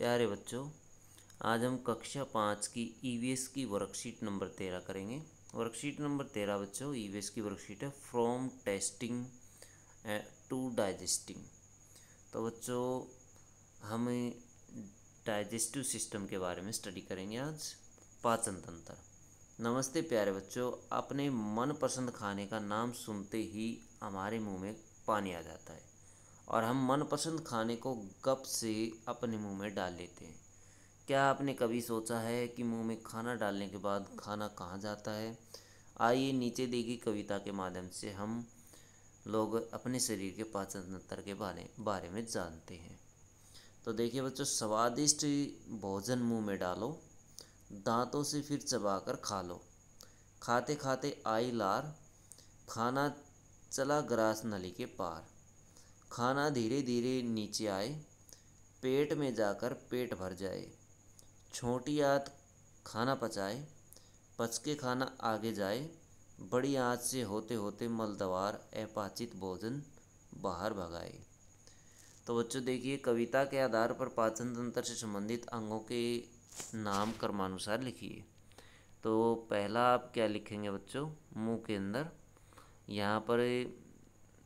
प्यारे बच्चों आज हम कक्षा पाँच की ई e की वर्कशीट नंबर तेरह करेंगे वर्कशीट नंबर तेरह बच्चों ई e की वर्कशीट है फ्रॉम टेस्टिंग टू डाइजेस्टिंग तो बच्चों हम डाइजेस्टिव सिस्टम के बारे में स्टडी करेंगे आज पाचन तंत्र नमस्ते प्यारे बच्चों अपने मनपसंद खाने का नाम सुनते ही हमारे मुंह में पानी आ जाता है और हम मनपसंद खाने को गप से अपने मुंह में डाल लेते हैं क्या आपने कभी सोचा है कि मुंह में खाना डालने के बाद खाना कहाँ जाता है आइए नीचे देखी कविता के माध्यम से हम लोग अपने शरीर के पाचन तंत्र के बारे बारे में जानते हैं तो देखिए बच्चों स्वादिष्ट भोजन मुंह में डालो दांतों से फिर चबाकर खा लो खाते खाते आई लार खाना चला ग्रास नली के पार खाना धीरे धीरे नीचे आए पेट में जाकर पेट भर जाए छोटी आँत खाना पचाए पचके खाना आगे जाए बड़ी आँच से होते होते मलदवार अपाचित भोजन बाहर भगाए तो बच्चों देखिए कविता के आधार पर पाचन तंत्र से संबंधित अंगों के नाम क्रमानुसार लिखिए तो पहला आप क्या लिखेंगे बच्चों मुंह के अंदर यहाँ पर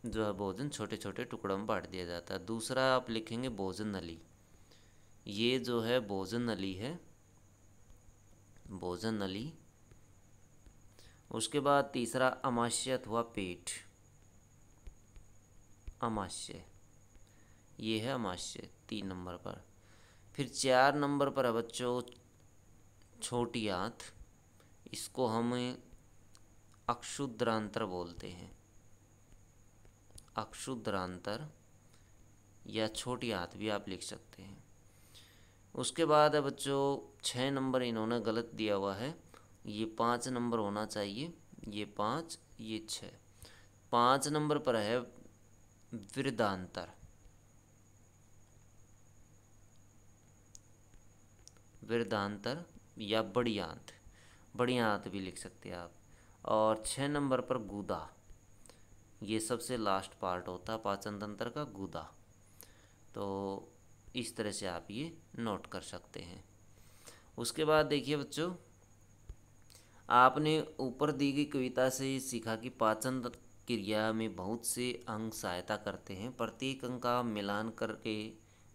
जो है भोजन छोटे छोटे टुकड़ों में बांट दिया जाता है दूसरा आप लिखेंगे भोजन नली ये जो है भोजन नली है भोजन नली उसके बाद तीसरा अमाश्य हुआ पेट अमाश्य ये है अमाश्य तीन नंबर पर फिर चार नंबर पर है बच्चों छोटी आँत इसको हम अक्षुद्रांतर बोलते हैं अक्षुद्रांतर या छोटी हाथ भी आप लिख सकते हैं उसके बाद है बच्चों छः नंबर इन्होंने गलत दिया हुआ है ये पाँच नंबर होना चाहिए ये पाँच ये छः पाँच नंबर पर है वृद्धांतर वृद्धांतर या बड़ी आंत बड़ी आंत भी लिख सकते हैं आप और छः नंबर पर गुदा ये सबसे लास्ट पार्ट होता है पाचन तंत्र का गुदा तो इस तरह से आप ये नोट कर सकते हैं उसके बाद देखिए बच्चों आपने ऊपर दी गई कविता से ये सीखा कि पाचन क्रिया में बहुत से अंग सहायता करते हैं प्रत्येक अंग का मिलान करके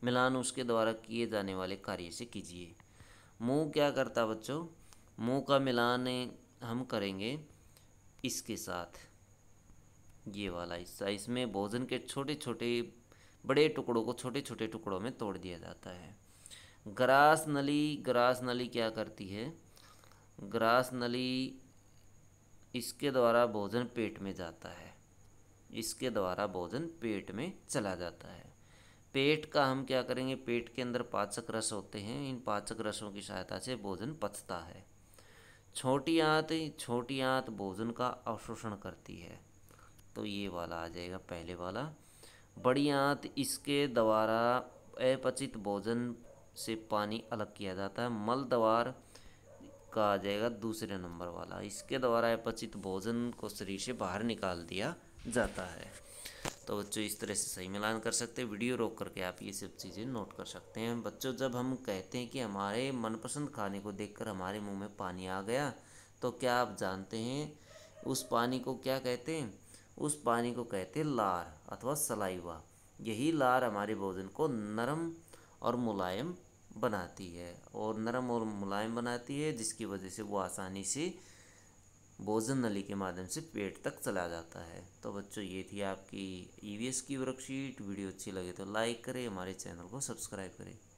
मिलान उसके द्वारा किए जाने वाले कार्य से कीजिए मुंह क्या करता बच्चों मुंह का मिलान हम करेंगे इसके साथ ये वाला हिस्सा इसमें भोजन के छोटे छोटे बड़े टुकड़ों को छोटे छोटे टुकड़ों में तोड़ दिया जाता है ग्रास नली ग्रास नली क्या करती है ग्रास नली इसके द्वारा भोजन पेट में जाता है इसके द्वारा भोजन पेट में चला जाता है पेट का हम क्या करेंगे पेट के अंदर पाचक रस होते हैं इन पाचक रसों की सहायता से भोजन पचता है छोटी आंत छोटी आंत भोजन का अवशोषण करती है तो ये वाला आ जाएगा पहले वाला बड़ी आंत तो इसके द्वारा अपचित भोजन से पानी अलग किया जाता है मल द्वार का आ जाएगा दूसरे नंबर वाला इसके द्वारा अपचित भोजन को शरीर से बाहर निकाल दिया जाता है तो बच्चों इस तरह से सही मिलान कर सकते हैं वीडियो रोक करके आप ये सब चीज़ें नोट कर सकते हैं बच्चों जब हम कहते हैं कि हमारे मनपसंद खाने को देखकर हमारे मुंह में पानी आ गया तो क्या आप जानते हैं उस पानी को क्या कहते हैं उस पानी को कहते लार अथवा सलाइवा यही लार हमारे भोजन को नरम और मुलायम बनाती है और नरम और मुलायम बनाती है जिसकी वजह से वो आसानी से भोजन नली के माध्यम से पेट तक चला जाता है तो बच्चों ये थी आपकी ई e की वर्कशीट वीडियो अच्छी लगे तो लाइक करें हमारे चैनल को सब्सक्राइब करें